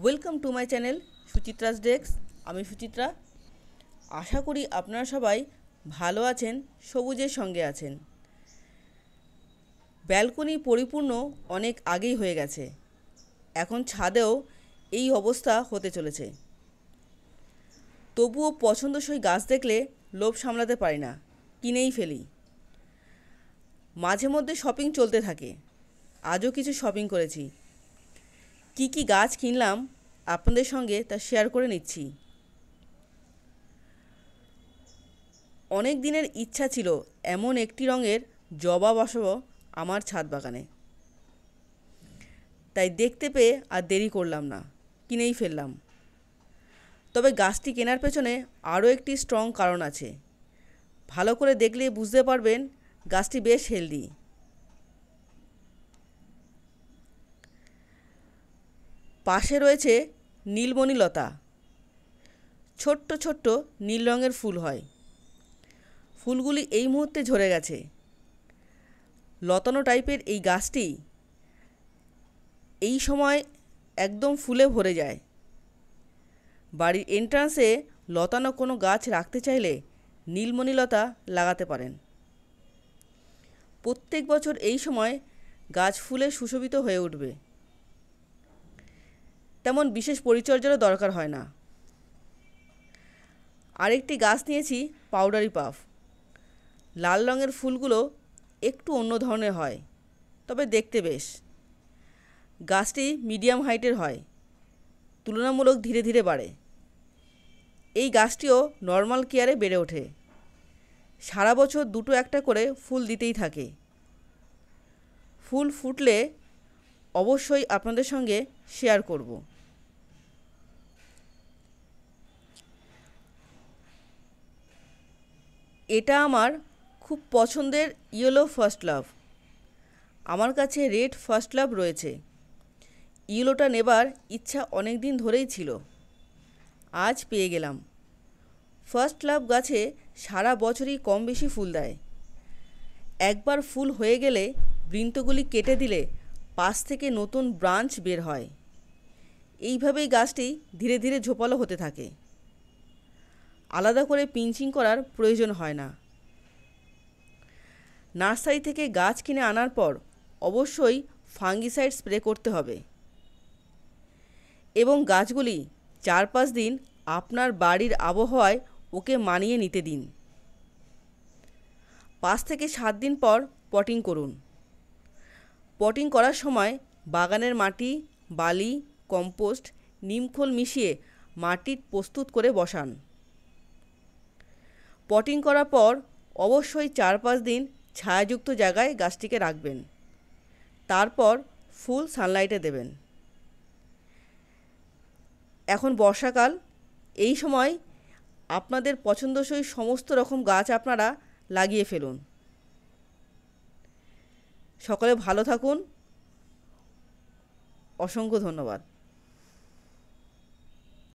welcome to my channel Suchitra's desk আমি সুচিত্রা আশা করি আপনারা সবাই ভালো আছেন সবুজের সঙ্গে আছেন ব্যালকনি পরিপূর্ণ অনেক আগেই হয়ে গেছে এখন ছাদেও এই অবস্থা হতে চলেছে তবুও পছন্দসই গাছ দেখলে লোভ সামলাতে পারি না কিনেই ফেলি মাঝে মধ্যে শপিং চলতে থাকে আজও কিছু শপিং করেছি কি কি গাছ কিনলাম আপনাদের সঙ্গে তা শেয়ার করে নিচ্ছি অনেক দিনের ইচ্ছা ছিল এমন একটি রঙের জবা বসাবো আমার ছাদ বাগানে তাই দেখতে পেয়ে আর দেরি করলাম না কিনেই ফেললাম তবে গাছটি কেনার পেছনে আরও একটি স্ট্রং কারণ আছে ভালো করে দেখলে বুঝতে পারবেন গাছটি বেশ হেলদি পাশে রয়েছে নীলমণিলতা ছোট্ট ছোট্ট নীল রঙের ফুল হয় ফুলগুলি এই মুহূর্তে ঝরে গেছে লতানো টাইপের এই গাছটি এই সময় একদম ফুলে ভরে যায় বাড়ির এন্ট্রান্সে লতানো কোনো গাছ রাখতে চাইলে নীলমণিলতা লাগাতে পারেন প্রত্যেক বছর এই সময় গাছ ফুলে সুশোভিত হয়ে উঠবে তেমন বিশেষ পরিচর্যারও দরকার হয় না আরেকটি গাছ নিয়েছি পাউডারি পাফ লাল রঙের ফুলগুলো একটু অন্য ধরনের হয় তবে দেখতে বেশ গাছটি মিডিয়াম হাইটের হয় তুলনামূলক ধীরে ধীরে বাড়ে এই গাছটিও নর্মাল কেয়ারে বেড়ে ওঠে সারা বছর দুটো একটা করে ফুল দিতেই থাকে ফুল ফুটলে অবশ্যই আপনাদের সঙ্গে শেয়ার করবো এটা আমার খুব পছন্দের ইয়েলো ফার্স্ট লাভ আমার কাছে রেড ফার্স্ট লাভ রয়েছে ইয়েলোটা নেবার ইচ্ছা অনেক দিন ধরেই ছিল আজ পেয়ে গেলাম ফার্স্ট লাভ গাছে সারা বছরই কম বেশি ফুল দেয় একবার ফুল হয়ে গেলে বৃন্তগুলি কেটে দিলে পাশ থেকে নতুন ব্রাঞ্চ বের হয় এইভাবেই গাছটি ধীরে ধীরে ঝোপালো হতে থাকে আলাদা করে পিঞ্চিং করার প্রয়োজন হয় না নার্সারি থেকে গাছ কিনে আনার পর অবশ্যই ফাঙ্গিসাইড স্প্রে করতে হবে এবং গাছগুলি চার পাঁচ দিন আপনার বাড়ির আবহাওয়ায় ওকে মানিয়ে নিতে দিন পাঁচ থেকে সাত দিন পর পটিং করুন পটিং করার সময় বাগানের মাটি বালি কম্পোস্ট নিমখোল মিশিয়ে মাটি প্রস্তুত করে বসান পটিং করার পর অবশ্যই চার পাঁচ দিন ছায়াযুক্ত জায়গায় গাছটিকে রাখবেন তারপর ফুল সানলাইটে দেবেন এখন বর্ষাকাল এই সময় আপনাদের পছন্দসই সমস্ত রকম গাছ আপনারা লাগিয়ে ফেলুন সকলে ভালো থাকুন অসংখ্য ধন্যবাদ